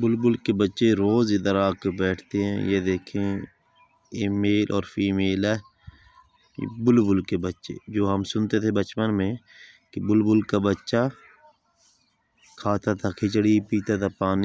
बुलबुल के बच्चे रोज़ इधर आकर बैठते हैं ये देखें ये मेल और फीमेल है ये बुलबुल के बच्चे जो हम सुनते थे बचपन में कि बुलबुल का बच्चा खाता था खिचड़ी पीता था पानी